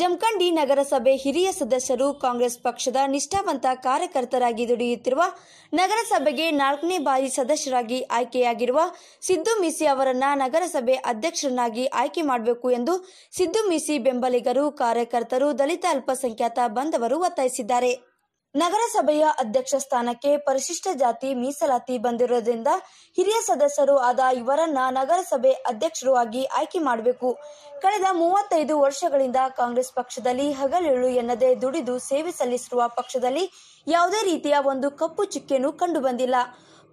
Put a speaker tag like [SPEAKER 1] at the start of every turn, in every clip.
[SPEAKER 1] ಜಮಖಂಡಿ ನಗರಸಭೆ ಹಿರಿಯ ಸದಸ್ಯರು ಕಾಂಗ್ರೆಸ್ ಪಕ್ಷದ ನಿಷ್ಠಾವಂತ ಕಾರ್ಯಕರ್ತರಾಗಿ ದುಡಿಯುತ್ತಿರುವ ನಗರಸಭೆಗೆ ನಾಲ್ಕನೇ ಬಾರಿ ಸದಸ್ಯರಾಗಿ ಆಯ್ಕೆಯಾಗಿರುವ ಸಿದ್ದು ಮೀಸಿ ಅವರನ್ನ ನಗರಸಭೆ ಅಧ್ಯಕ್ಷರನ್ನಾಗಿ ಆಯ್ಕೆ ಮಾಡಬೇಕು ಎಂದು ಸಿದ್ದು ಮೀಸಿ ಬೆಂಬಲಿಗರು ಕಾರ್ಯಕರ್ತರು ದಲಿತ ಅಲ್ಪಸಂಖ್ಯಾತ ಬಂಧವರು ಒತ್ತಾಯಿಸಿದ್ದಾರೆ ನಗರಸಭೆಯ ಅಧ್ಯಕ್ಷ ಸ್ಥಾನಕ್ಕೆ ಪರಿಶಿಷ್ಟ ಜಾತಿ ಮೀಸಲಾತಿ ಬಂದಿರುವುದರಿಂದ ಹಿರಿಯ ಸದಸ್ಯರು ಆದ ಇವರನ್ನ ನಗರಸಭೆ ಅಧ್ಯಕ್ಷರು ಆಗಿ ಆಯ್ಕೆ ಮಾಡಬೇಕು ಕಳೆದ ಮೂವತ್ತೈದು ವರ್ಷಗಳಿಂದ ಕಾಂಗ್ರೆಸ್ ಪಕ್ಷದಲ್ಲಿ ಹಗಲೇಳು ಎನ್ನದೇ ದುಡಿದು ಸೇವೆ ಸಲ್ಲಿಸಿರುವ ಪಕ್ಷದಲ್ಲಿ ಯಾವುದೇ ರೀತಿಯ ಒಂದು ಕಪ್ಪು ಚುಕ್ಕೆಯನ್ನು ಕಂಡುಬಂದಿಲ್ಲ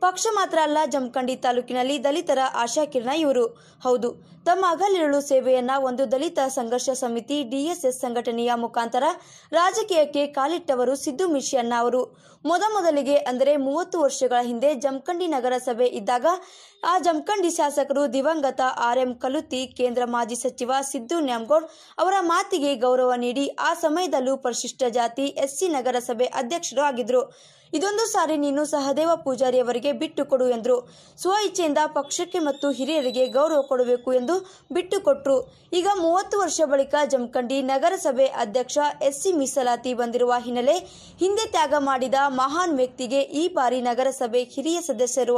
[SPEAKER 1] ಪಕ್ಷ ಮಾತ್ರ ಅಲ್ಲ ಜಮಖಂಡಿ ತಾಲೂಕಿನಲ್ಲಿ ದಲಿತರ ಆಶಾಕಿರಣ ಇವರು ಹೌದು ತಮ್ಮ ಅಗಲಿರುಳು ಸೇವೆಯನ್ನ ಒಂದು ದಲಿತ ಸಂಘರ್ಷ ಸಮಿತಿ ಡಿಎಸ್ಎಸ್ ಸಂಘಟನೆಯ ಮುಖಾಂತರ ರಾಜಕೀಯಕ್ಕೆ ಕಾಲಿಟ್ಟವರು ಸಿದ್ದು ಮಿಶಿಯನ್ನ ಅವರು ಮೊದಮೊದಲಿಗೆ ಅಂದರೆ ಮೂವತ್ತು ವರ್ಷಗಳ ಹಿಂದೆ ಜಮಖಂಡಿ ನಗರಸಭೆ ಇದ್ದಾಗ ಆ ಜಮಖಂಡಿ ಶಾಸಕರು ದಿವಂಗತ ಆರ್ ಎಂ ಕಲುತಿ ಕೇಂದ್ರ ಮಾಜಿ ಸಚಿವ ಸಿದ್ದು ನ್ಯಾಮಗೌಡ್ ಅವರ ಮಾತಿಗೆ ಗೌರವ ನೀಡಿ ಆ ಸಮಯದಲ್ಲೂ ಪರಿಶಿಷ್ಟ ಜಾತಿ ಎಸ್ಸಿ ನಗರಸಭೆ ಅಧ್ಯಕ್ಷರು ಆಗಿದ್ರು ಇದೊಂದು ಸಾರಿ ನೀನು ಸಹದೇವ ಪೂಜಾರಿ ಅವರಿಗೆ ಹಿರಿಯರಿಗೆ ಬಿಟ್ಟು ಕೊಡು ಎಂದರು ಪಕ್ಷಕ್ಕೆ ಮತ್ತು ಹಿರಿಯರಿಗೆ ಗೌರವ ಕೊಡಬೇಕು ಎಂದು ಬಿಟ್ಟುಕೊಟ್ರು ಈಗ ಮೂವತ್ತು ವರ್ಷ ಬಳಿಕ ಜಮಖಂಡಿ ನಗರಸಭೆ ಅಧ್ಯಕ್ಷ ಎಸ್ಸಿ ಮೀಸಲಾತಿ ಬಂದಿರುವ ಹಿನ್ನೆಲೆ ಹಿಂದೆ ತ್ಯಾಗ ಮಾಡಿದ ಮಹಾನ್ ವ್ಯಕ್ತಿಗೆ ಈ ಬಾರಿ ನಗರಸಭೆ ಹಿರಿಯ ಸದಸ್ಯರು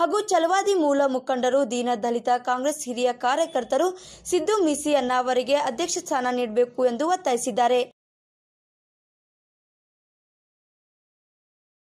[SPEAKER 1] ಹಾಗೂ ಚಲವಾದಿ ಮೂಲ ಮುಖಂಡರು ದೀನ ದಲಿತ ಕಾಂಗ್ರೆಸ್ ಹಿರಿಯ ಕಾರ್ಯಕರ್ತರು ಸಿದ್ದು ಮೀಸಿ ಅವರಿಗೆ
[SPEAKER 2] ಅಧ್ಯಕ್ಷ ಸ್ಥಾನ ನೀಡಬೇಕು ಎಂದು ಒತ್ತಾಯಿಸಿದ್ದಾರೆ